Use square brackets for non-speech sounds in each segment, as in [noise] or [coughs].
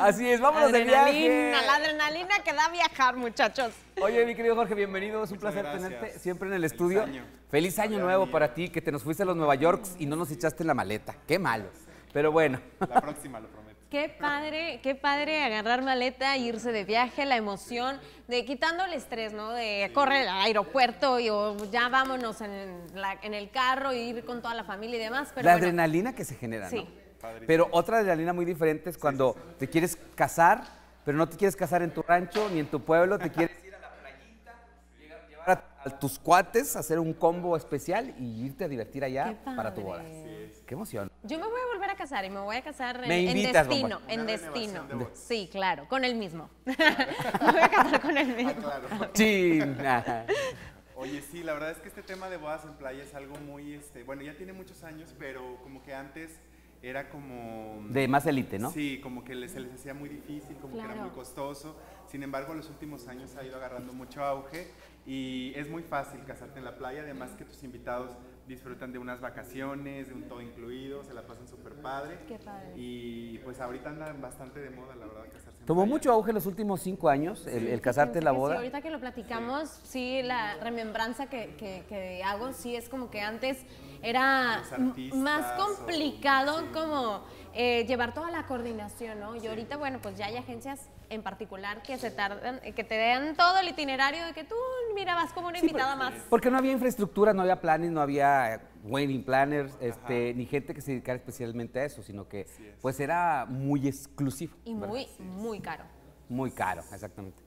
Así es, vámonos de viaje. La adrenalina que da viajar, muchachos. Oye, mi querido Jorge, bienvenido. Es un placer tenerte siempre en el estudio. Feliz año nuevo para ti, que te nos fuiste a los Nueva Yorks y no nos echaste la maleta. Qué malo. Pero bueno. La próxima, lo prometo. Qué padre, qué padre agarrar maleta, irse de viaje, la emoción de quitando el estrés, ¿no? De correr al aeropuerto y ya vámonos en, la, en, el carro y ir con toda la familia y demás. la adrenalina que se genera, sí. ¿no? Pero otra de la línea muy diferente es cuando te quieres casar, pero no te quieres casar en tu rancho ni en tu pueblo, te quieres ir a la playita, llevar a, tus cuates, hacer un combo especial y irte a divertir allá para tu boda. Qué emoción. Yo me voy a volver a casar y me voy a casar en, destino, en destino. sí, claro, con el mismo. [laughs] me voy a casar con el mismo. claro. Oye, sí, la verdad es que este tema de bodas en playa es algo muy, este, bueno, ya tiene muchos años, pero como que antes era como... De más élite, ¿no? Sí, como que se les hacía muy difícil, como que era muy costoso. Sin embargo, en los últimos años ha ido agarrando mucho auge y es muy fácil casarte en la playa, además que tus invitados disfrutan de unas vacaciones, de un todo incluido, se la pasan súper padre. Qué padre. Y pues ahorita andan bastante de moda, la verdad, casarse. En Tomó mucho auge en los últimos cinco años el, casarte en la boda. Sí, ahorita que lo platicamos, sí, la remembranza que, hago, sí es como que antes era más complicado como eh, llevar toda la coordinación, ¿no? Y ahorita, bueno, pues ya hay agencias en particular que se tardan, eh, que te den todo el itinerario de que tú, mirabas como una invitada más. Porque no había infraestructura, no había planes, no había wedding planners, este, ni gente que se dedicara especialmente a eso, sino que pues era muy exclusivo. Y muy, muy caro. Muy caro, exactamente.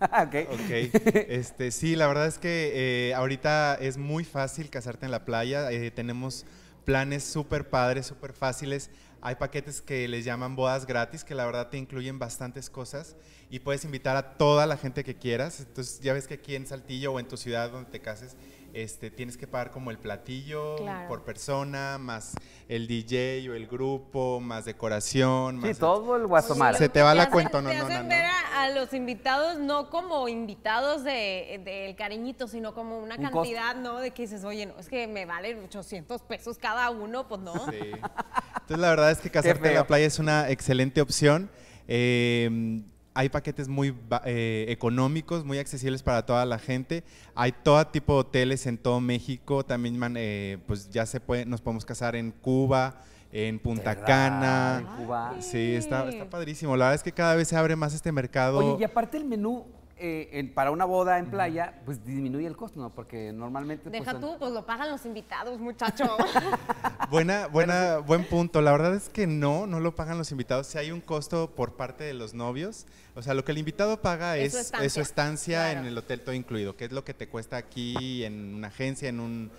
[laughs] okay. ok. [laughs] Este, sí, la verdad es que eh, ahorita es muy fácil casarte en la playa. Eh, tenemos planes súper padres, súper fáciles. Hay paquetes que les llaman bodas gratis, que la verdad te incluyen bastantes cosas y puedes invitar a toda la gente que quieras. Entonces ya ves que aquí en Saltillo o en tu ciudad donde te cases, este, tienes que pagar como el platillo por persona, más el DJ o el grupo, más decoración. Más sí, todo el guasomar. Se te va la cuenta, no, ver A, los invitados no como invitados del de, cariñito, sino como una cantidad, ¿no? De que dices, oye, es que me valen 800 pesos cada uno, pues no. Sí. Entonces la verdad es que casarte en la playa es una excelente opción. Eh, hay paquetes muy eh, económicos, muy accesibles para toda la gente. Hay todo tipo de hoteles en todo México. También, eh, pues ya se puede, nos podemos casar en Cuba, en Punta Cana. En Cuba. Sí, está, está padrísimo. La verdad es que cada vez se abre más este mercado. Oye, y aparte el menú eh, para una boda en playa, pues disminuye el costo, ¿no? Porque normalmente... Pues, Deja tú, pues lo pagan los invitados, muchachos. [laughs] buena, buena, buen punto. La verdad es que no, no lo pagan los invitados. Si hay un costo por parte de los novios, o sea, lo que el invitado paga es, su estancia, en el hotel todo incluido, que es lo que te cuesta aquí en una agencia, en una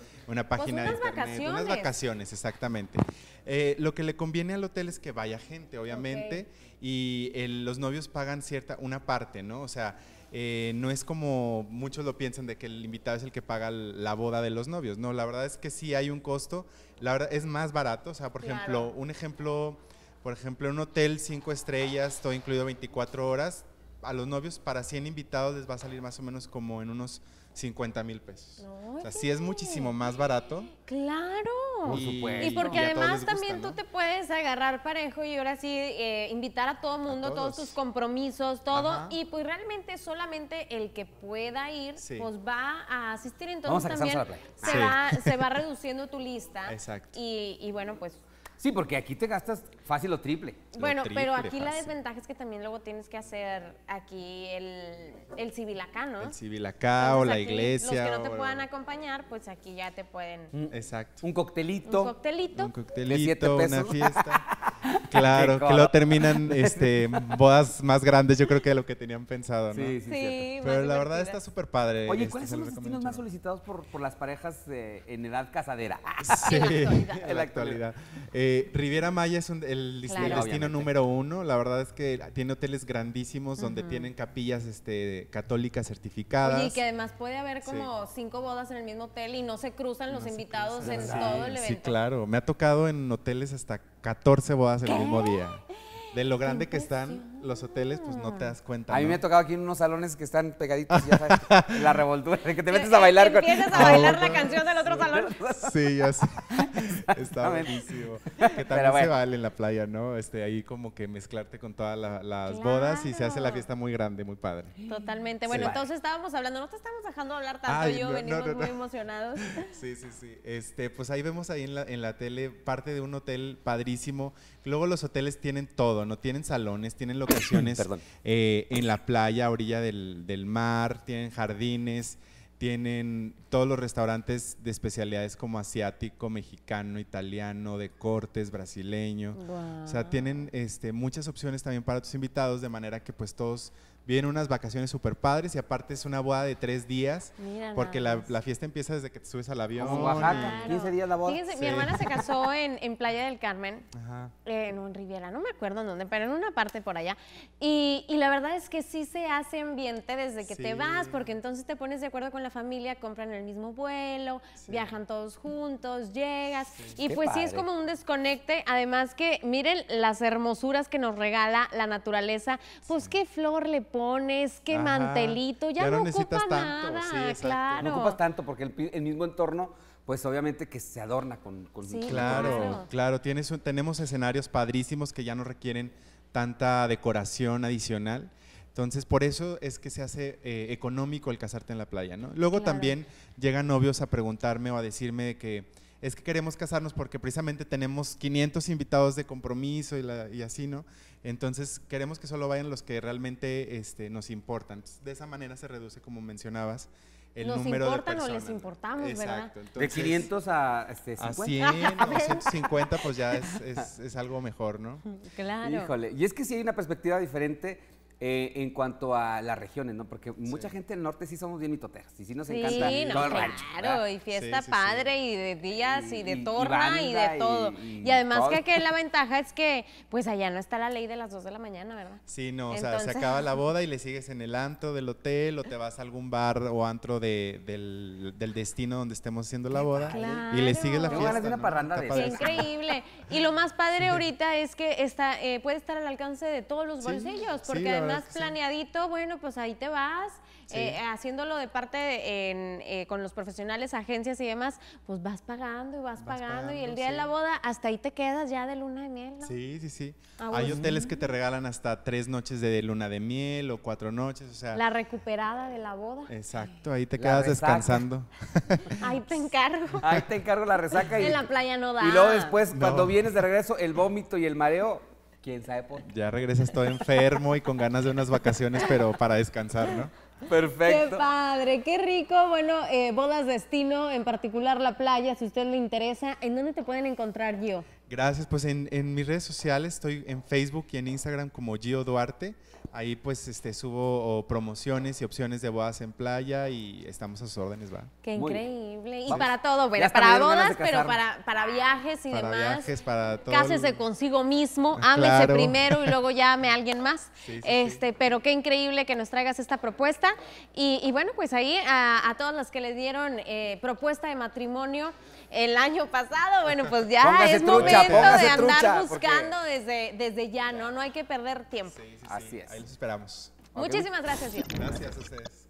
pues, página unas de internet. Vacaciones. Unas vacaciones, exactamente. Eh, lo que le conviene al hotel es que vaya gente, obviamente, y los novios pagan cierta, una parte, ¿no? O sea eh, no es como muchos lo piensan de que el invitado es el que paga la boda de los novios. No, la verdad es que sí hay un costo. La verdad es más barato. O sea, por ejemplo, un ejemplo, por ejemplo, un hotel cinco estrellas, todo incluido 24 horas, a los novios, para 100 invitados les va a salir más o menos como en unos 50 mil pesos. Así o sea, sí es muchísimo más barato. Claro. y, porque además también tú te puedes agarrar parejo y ahora sí eh, invitar a todo mundo, todos. tus compromisos, todo. Y pues realmente solamente el que pueda ir, pues va a asistir. Entonces también se, va, se va [laughs] reduciendo tu lista. Exacto. Y, y bueno, pues Sí, porque aquí te gastas fácil o triple. Bueno, pero aquí la desventaja es que también luego tienes que hacer aquí el, el civil acá, ¿no? El civil acá o la iglesia. Los que no te puedan acompañar, pues aquí ya te pueden. exacto. Un coctelito. Un coctelito. Un coctelito, una fiesta. [laughs] claro, que lo terminan [laughs] este, bodas más grandes, yo creo que de lo que tenían pensado, ¿no? Sí, sí. pero la verdad está súper padre. Oye, este, ¿cuáles son los destinos más solicitados por, por las parejas eh, en edad casadera? Sí, [laughs] en la actualidad. En eh, eh, Riviera Maya es el, destino número uno. La verdad es que tiene hoteles grandísimos donde tienen capillas este, católicas certificadas. y que además puede haber como cinco bodas en el mismo hotel y no se cruzan los invitados en todo el evento. Sí, claro. Me ha tocado en hoteles hasta 14 bodas el mismo día. De lo grande que están los hoteles, pues no te das cuenta. A mí me ha tocado aquí en unos salones que están pegaditos, ya sabes, [laughs] la revoltura, que te metes a bailar con. Empiezas a bailar ah, la canción del otro salón. [laughs] Sí, ya sé. [laughs] Está buenísimo. Que también se vale en la playa, ¿no? Este, ahí como que mezclarte con todas las bodas y se hace la fiesta muy grande, muy padre. Totalmente. Bueno, entonces estábamos hablando, no te estamos dejando hablar tanto yo, venimos muy emocionados. Sí, sí, sí. Este, pues ahí vemos ahí en la, en la tele parte de un hotel padrísimo. Luego los hoteles tienen todo, ¿no? Tienen salones, tienen lo [coughs] Eh, en la playa, orilla del, mar, tienen jardines, tienen todos los restaurantes de especialidades como asiático, mexicano, italiano, de cortes, brasileño. O sea, tienen este, muchas opciones también para tus invitados, de manera que pues todos vienen unas vacaciones súper padres y aparte es una boda de tres días. porque la, fiesta empieza desde que te subes al avión. Como Oaxaca, 15 días la boda. Fíjense, mi hermana se casó [laughs] en, en Playa del Carmen, Ajá. en Riviera, no me acuerdo en dónde, pero en una parte por allá. Y, y la verdad es que sí se hace ambiente desde que te vas, porque entonces te pones de acuerdo con la familia, compran el mismo vuelo, viajan todos juntos, llegas. Y pues sí es como un desconecte, además que miren las hermosuras que nos regala la naturaleza, pues qué flor le pone que qué mantelito, ya, no, ocupas nada, sí, No ocupas tanto porque el, mismo entorno, pues obviamente que se adorna con... con claro, claro, Tienes, tenemos escenarios padrísimos que ya no requieren tanta decoración adicional. Entonces, por eso es que se hace eh, económico el casarte en la playa, ¿no? Luego también llegan novios a preguntarme o a decirme que es que queremos casarnos porque precisamente tenemos 500 invitados de compromiso y, así, ¿no? Entonces queremos que solo vayan los que realmente este, nos importan. Pues, de esa manera se reduce, como mencionabas, el número de personas. Nos importan o les importamos, ¿verdad? de 500 a 50. Este, a 100 o 150, pues ya es, es, algo mejor, ¿no? [laughs] Claro. Híjole, y es que si hay una perspectiva diferente eh, en cuanto a las regiones, ¿no? Porque mucha gente del norte sí somos bien mitoteras y sí nos encanta el Claro, y fiesta padre y de días y, de torna y, de todo. Y, además que aquí la [laughs] ventaja es que pues allá no está la ley de las dos de la mañana, ¿verdad? Sí, no, o sea, se acaba la [laughs] boda y le sigues en el antro del hotel o te vas a algún bar o antro del, destino donde estemos haciendo la boda y le sigues la fiesta. Una increíble. Y lo más padre [laughs] ahorita es que está, eh, puede estar al alcance de todos los bolsillos, porque Estás planeadito, bueno, pues ahí te vas, eh, haciéndolo de parte eh, con los profesionales, agencias y demás, pues vas pagando y vas, pagando, y el día de la boda hasta ahí te quedas ya de luna de miel. Sí, sí, sí. Hay hoteles que te regalan hasta tres noches de luna de miel o cuatro noches, o sea. La recuperada de la boda. Exacto, ahí te quedas descansando. [laughs] ahí te encargo. Ahí te encargo la resaca. Y, en la playa no da. Y luego después, cuando vienes de regreso, el vómito y el mareo quién sabe por qué. Ya regresas todo enfermo y con ganas de unas vacaciones, pero para descansar, ¿no? Perfecto. Qué padre, qué rico. Bueno, eh, Bodas Destino, en particular la playa, si a usted le interesa, ¿en dónde te pueden encontrar, Gio? Gracias, pues en, en, mis redes sociales estoy en Facebook y en Instagram como Gio Duarte. Ahí pues este, subo oh, promociones y opciones de bodas en playa y estamos a sus órdenes, va. Qué increíble. Y para todo, bueno, para bodas, pero para, para viajes y para demás. viajes, para todo. Cásese consigo mismo, ah, ámese primero y luego [laughs] llame a alguien más. este, Pero qué increíble que nos traigas esta propuesta. Y, bueno, pues ahí a, todas las que le dieron eh, propuesta de matrimonio el año pasado, bueno, pues ya es momento de andar buscando desde, desde ya, ¿no? No hay que perder tiempo. Así es. Ahí esperamos. Muchísimas gracias, Gracias a ustedes.